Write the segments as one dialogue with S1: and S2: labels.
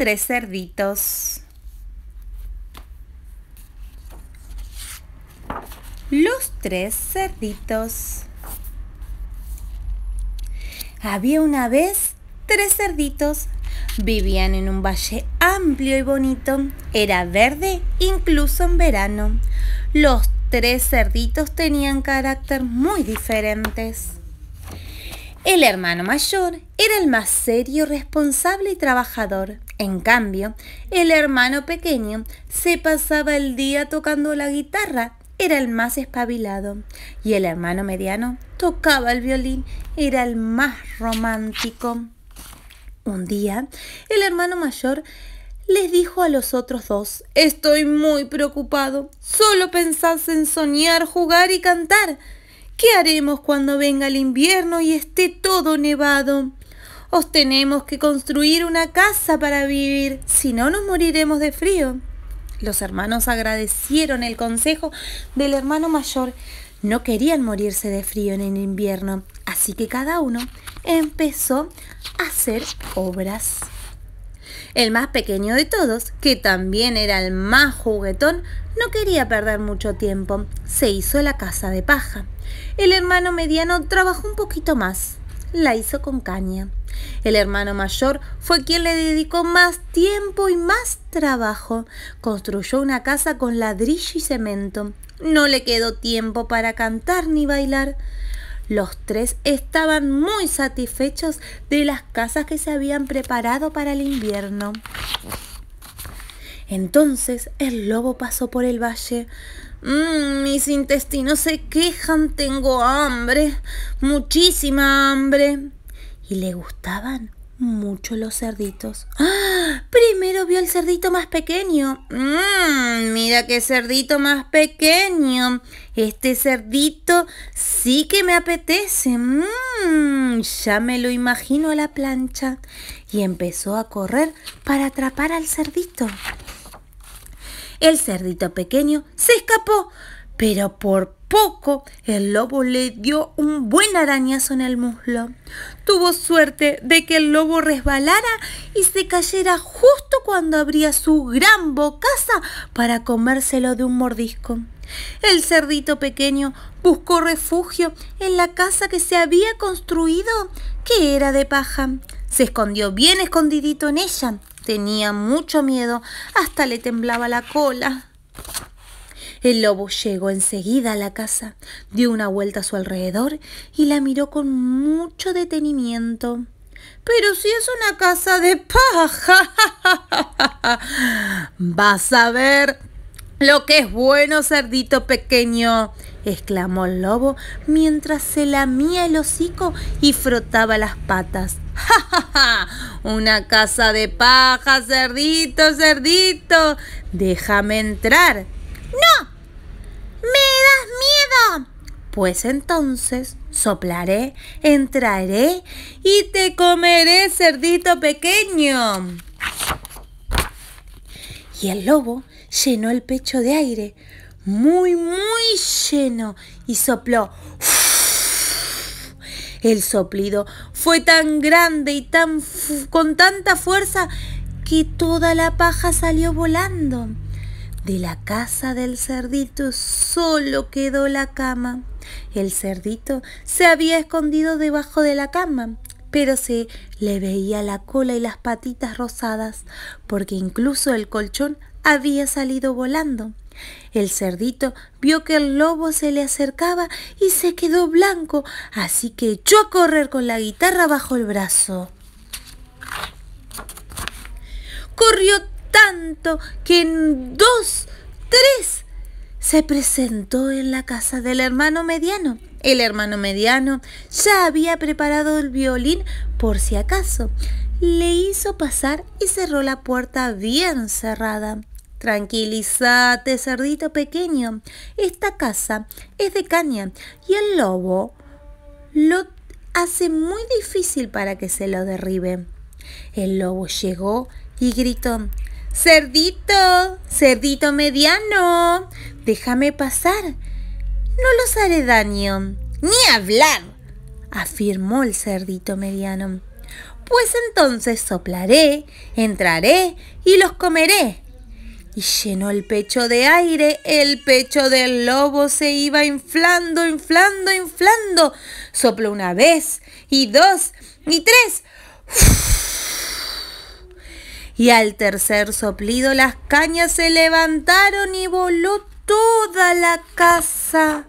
S1: tres cerditos. Los tres cerditos. Había una vez tres cerditos. Vivían en un valle amplio y bonito. Era verde incluso en verano. Los tres cerditos tenían carácter muy diferentes. El hermano mayor era el más serio, responsable y trabajador. En cambio, el hermano pequeño se pasaba el día tocando la guitarra, era el más espabilado, y el hermano mediano tocaba el violín, era el más romántico. Un día, el hermano mayor les dijo a los otros dos, estoy muy preocupado, solo pensás en soñar, jugar y cantar. ¿Qué haremos cuando venga el invierno y esté todo nevado? Os tenemos que construir una casa para vivir, si no nos moriremos de frío. Los hermanos agradecieron el consejo del hermano mayor. No querían morirse de frío en el invierno, así que cada uno empezó a hacer obras. El más pequeño de todos, que también era el más juguetón, no quería perder mucho tiempo. Se hizo la casa de paja. El hermano mediano trabajó un poquito más. La hizo con caña. El hermano mayor fue quien le dedicó más tiempo y más trabajo. Construyó una casa con ladrillo y cemento. No le quedó tiempo para cantar ni bailar. Los tres estaban muy satisfechos de las casas que se habían preparado para el invierno. Entonces el lobo pasó por el valle. Mm, mis intestinos se quejan, tengo hambre, muchísima hambre y le gustaban mucho los cerditos. ¡Ah! Primero vio el cerdito más pequeño. ¡Mmm! Mira qué cerdito más pequeño. Este cerdito sí que me apetece. ¡Mmm! Ya me lo imagino a la plancha. Y empezó a correr para atrapar al cerdito. El cerdito pequeño se escapó, pero por poco, el lobo le dio un buen arañazo en el muslo. Tuvo suerte de que el lobo resbalara y se cayera justo cuando abría su gran bocaza para comérselo de un mordisco. El cerdito pequeño buscó refugio en la casa que se había construido, que era de paja. Se escondió bien escondidito en ella. Tenía mucho miedo, hasta le temblaba la cola. El lobo llegó enseguida a la casa, dio una vuelta a su alrededor y la miró con mucho detenimiento. Pero si es una casa de paja. Vas a ver lo que es bueno, cerdito pequeño, exclamó el lobo mientras se lamía el hocico y frotaba las patas. una casa de paja, cerdito, cerdito. Déjame entrar. Pues entonces soplaré, entraré y te comeré, cerdito pequeño. Y el lobo llenó el pecho de aire, muy, muy lleno, y sopló. El soplido fue tan grande y tan con tanta fuerza que toda la paja salió volando. De la casa del cerdito solo quedó la cama. El cerdito se había escondido debajo de la cama, pero se le veía la cola y las patitas rosadas, porque incluso el colchón había salido volando. El cerdito vio que el lobo se le acercaba y se quedó blanco, así que echó a correr con la guitarra bajo el brazo. Corrió tanto que en dos, tres, se presentó en la casa del hermano mediano. El hermano mediano ya había preparado el violín por si acaso. Le hizo pasar y cerró la puerta bien cerrada. Tranquilízate, cerdito pequeño. Esta casa es de caña y el lobo lo hace muy difícil para que se lo derribe. El lobo llegó y gritó, Cerdito, cerdito mediano, déjame pasar. No los haré daño. Ni hablar, afirmó el cerdito mediano. Pues entonces soplaré, entraré y los comeré. Y llenó el pecho de aire, el pecho del lobo se iba inflando, inflando, inflando. Sopló una vez, y dos, y tres y al tercer soplido las cañas se levantaron y voló toda la casa.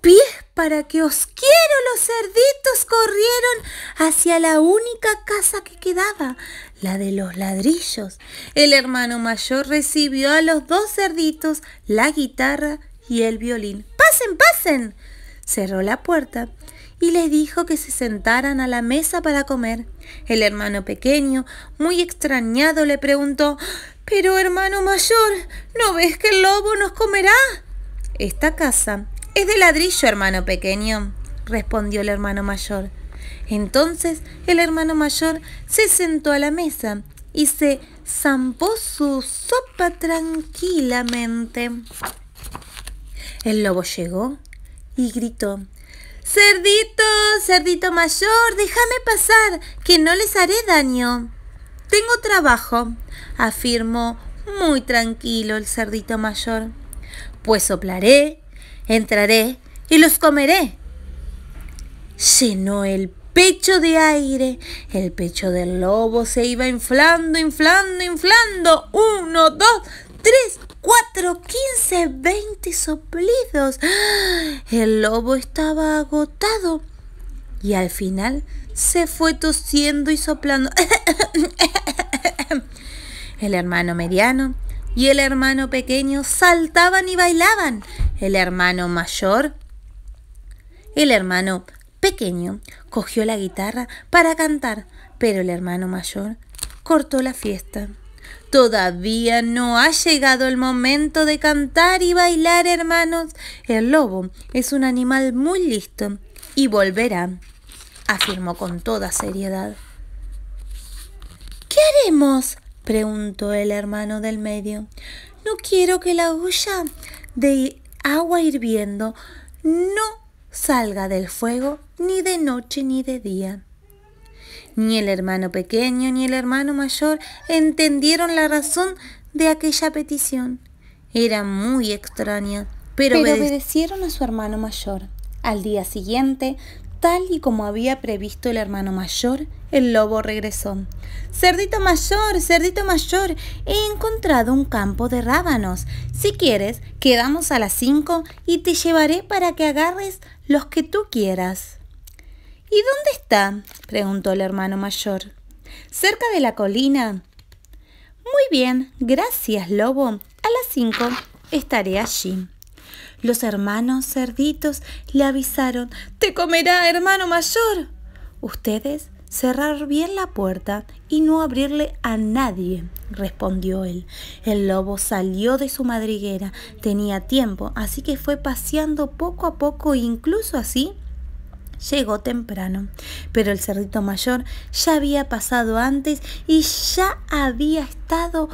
S1: Pies para que os quiero los cerditos corrieron hacia la única casa que quedaba, la de los ladrillos. El hermano mayor recibió a los dos cerditos la guitarra y el violín. ¡Pasen, pasen! Cerró la puerta y les dijo que se sentaran a la mesa para comer. El hermano pequeño, muy extrañado, le preguntó Pero hermano mayor, ¿no ves que el lobo nos comerá? Esta casa es de ladrillo, hermano pequeño, respondió el hermano mayor. Entonces el hermano mayor se sentó a la mesa y se zampó su sopa tranquilamente. El lobo llegó y gritó Cerdito, cerdito mayor, déjame pasar, que no les haré daño. Tengo trabajo, afirmó muy tranquilo el cerdito mayor. Pues soplaré, entraré y los comeré. Llenó el pecho de aire. El pecho del lobo se iba inflando, inflando, inflando. Uno, dos, 3, 4, 15, 20 soplidos. ¡Ah! El lobo estaba agotado y al final se fue tosiendo y soplando. El hermano mediano y el hermano pequeño saltaban y bailaban. El hermano mayor, el hermano pequeño, cogió la guitarra para cantar, pero el hermano mayor cortó la fiesta. Todavía no ha llegado el momento de cantar y bailar, hermanos. El lobo es un animal muy listo y volverá, afirmó con toda seriedad. ¿Qué haremos? preguntó el hermano del medio. No quiero que la olla de agua hirviendo no salga del fuego ni de noche ni de día. Ni el hermano pequeño ni el hermano mayor entendieron la razón de aquella petición. Era muy extraña, pero, obedecieron a su hermano mayor. Al día siguiente, tal y como había previsto el hermano mayor, el lobo regresó. Cerdito mayor, cerdito mayor, he encontrado un campo de rábanos. Si quieres, quedamos a las cinco y te llevaré para que agarres los que tú quieras. ¿Y dónde está? preguntó el hermano mayor. Cerca de la colina. Muy bien, gracias, lobo. A las cinco estaré allí. Los hermanos cerditos le avisaron, Te comerá, hermano mayor. Ustedes cerrar bien la puerta y no abrirle a nadie, respondió él. El lobo salió de su madriguera, tenía tiempo, así que fue paseando poco a poco, incluso así Llegó temprano, pero el cerdito mayor ya había pasado antes y ya había estado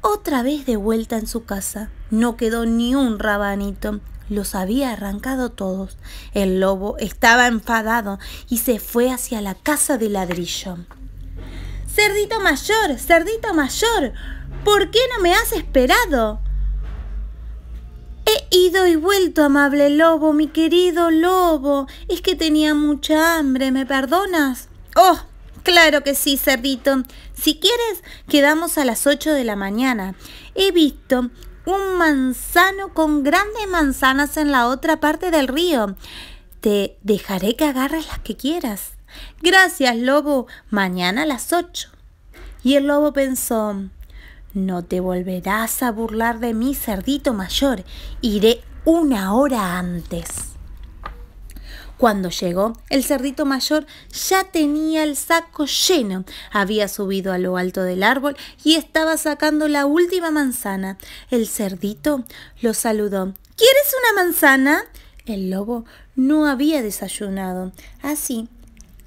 S1: otra vez de vuelta en su casa. No quedó ni un rabanito. Los había arrancado todos. El lobo estaba enfadado y se fue hacia la casa de ladrillo. Cerdito mayor, cerdito mayor, ¿por qué no me has esperado? He ido y vuelto, amable lobo, mi querido lobo. Es que tenía mucha hambre, ¿me perdonas? Oh, Claro que sí, cerdito. Si quieres, quedamos a las 8 de la mañana. He visto un manzano con grandes manzanas en la otra parte del río. Te dejaré que agarres las que quieras. Gracias, lobo. Mañana a las 8. Y el lobo pensó, no te volverás a burlar de mi cerdito mayor. Iré una hora antes. Cuando llegó, el cerdito mayor ya tenía el saco lleno. Había subido a lo alto del árbol y estaba sacando la última manzana. El cerdito lo saludó. ¿Quieres una manzana? El lobo no había desayunado, así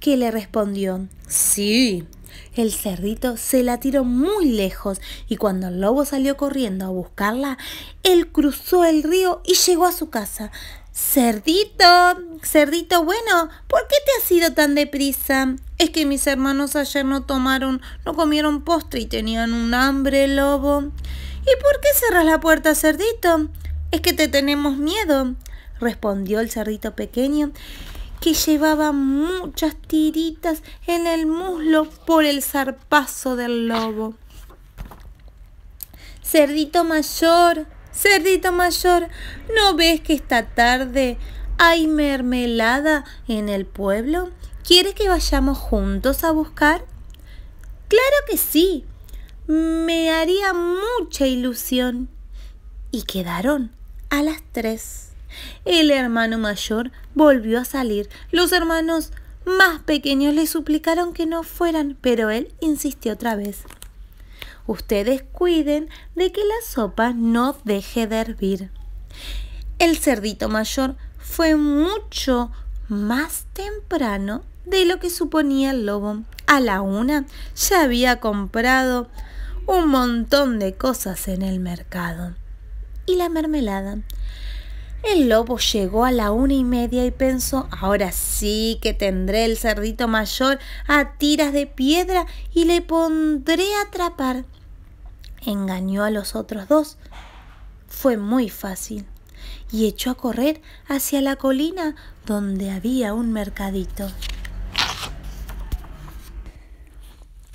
S1: que le respondió. Sí, el cerdito se la tiró muy lejos y cuando el lobo salió corriendo a buscarla, él cruzó el río y llegó a su casa. Cerdito, cerdito bueno, ¿por qué te has ido tan deprisa? Es que mis hermanos ayer no tomaron, no comieron postre y tenían un hambre, lobo. ¿Y por qué cerras la puerta, cerdito? Es que te tenemos miedo, respondió el cerdito pequeño que llevaba muchas tiritas en el muslo por el zarpazo del lobo. Cerdito mayor, cerdito mayor, ¿no ves que esta tarde hay mermelada en el pueblo? ¿Quieres que vayamos juntos a buscar? Claro que sí, me haría mucha ilusión. Y quedaron a las tres. El hermano mayor volvió a salir. Los hermanos más pequeños le suplicaron que no fueran, pero él insistió otra vez. Ustedes cuiden de que la sopa no deje de hervir. El cerdito mayor fue mucho más temprano de lo que suponía el lobo. A la una ya había comprado un montón de cosas en el mercado. Y la mermelada el lobo llegó a la una y media y pensó, ahora sí que tendré el cerdito mayor a tiras de piedra y le pondré a atrapar. Engañó a los otros dos. Fue muy fácil y echó a correr hacia la colina donde había un mercadito.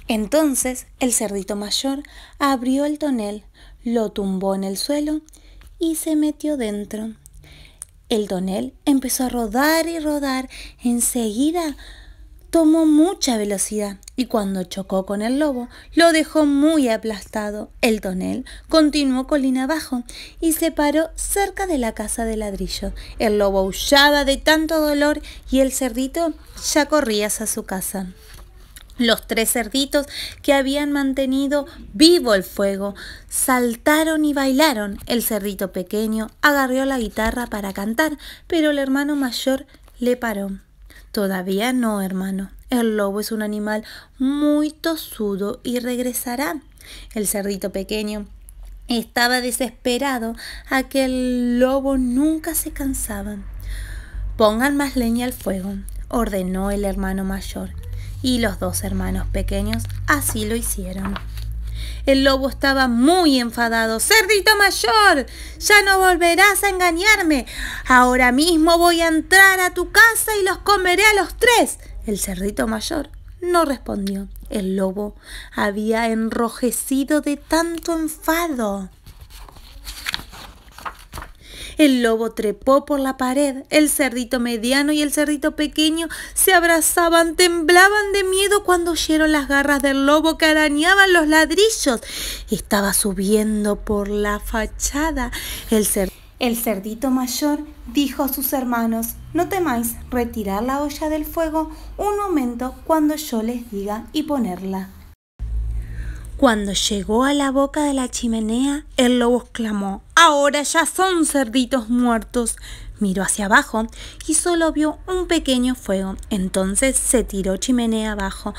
S1: Entonces el cerdito mayor abrió el tonel, lo tumbó en el suelo y se metió dentro. El tonel empezó a rodar y rodar. Enseguida tomó mucha velocidad y cuando chocó con el lobo lo dejó muy aplastado. El tonel continuó colina abajo y se paró cerca de la casa de ladrillo. El lobo aullaba de tanto dolor y el cerdito ya corría hacia su casa. Los tres cerditos que habían mantenido vivo el fuego saltaron y bailaron. El cerdito pequeño agarró la guitarra para cantar, pero el hermano mayor le paró. Todavía no, hermano. El lobo es un animal muy tosudo y regresará. El cerdito pequeño estaba desesperado. a que el lobo nunca se cansaba. Pongan más leña al fuego, ordenó el hermano mayor y los dos hermanos pequeños así lo hicieron. El lobo estaba muy enfadado. Cerdito mayor, ya no volverás a engañarme. Ahora mismo voy a entrar a tu casa y los comeré a los tres. El cerdito mayor no respondió. El lobo había enrojecido de tanto enfado. El lobo trepó por la pared, el cerdito mediano y el cerdito pequeño se abrazaban, temblaban de miedo cuando oyeron las garras del lobo que arañaban los ladrillos. Estaba subiendo por la fachada. El, el cerdito mayor dijo a sus hermanos, no temáis retirar la olla del fuego un momento cuando yo les diga y ponerla. Cuando llegó a la boca de la chimenea, el lobo exclamó, ahora ya son cerditos muertos. Miró hacia abajo y solo vio un pequeño fuego. Entonces se tiró chimenea abajo.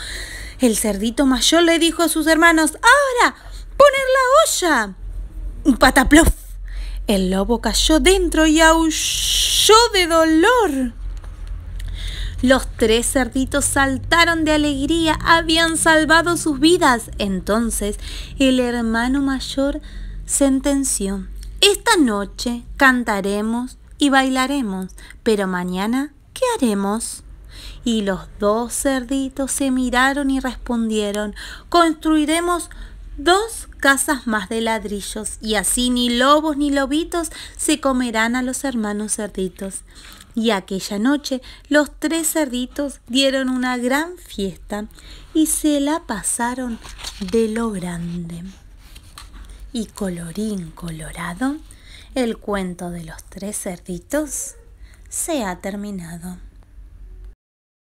S1: El cerdito mayor le dijo a sus hermanos, ¡Ahora! ¡Poner la olla! Un pataplof. El lobo cayó dentro y aulló de dolor. Los tres cerditos saltaron de alegría, habían salvado sus vidas. Entonces el hermano mayor sentenció. Esta noche cantaremos y bailaremos, pero mañana, ¿qué haremos? Y los dos cerditos se miraron y respondieron, construiremos dos casas más de ladrillos, y así ni lobos ni lobitos se comerán a los hermanos cerditos. Y aquella noche los tres cerditos dieron una gran fiesta y se la pasaron de lo grande. Y colorín colorado, el cuento de los tres cerditos se ha terminado.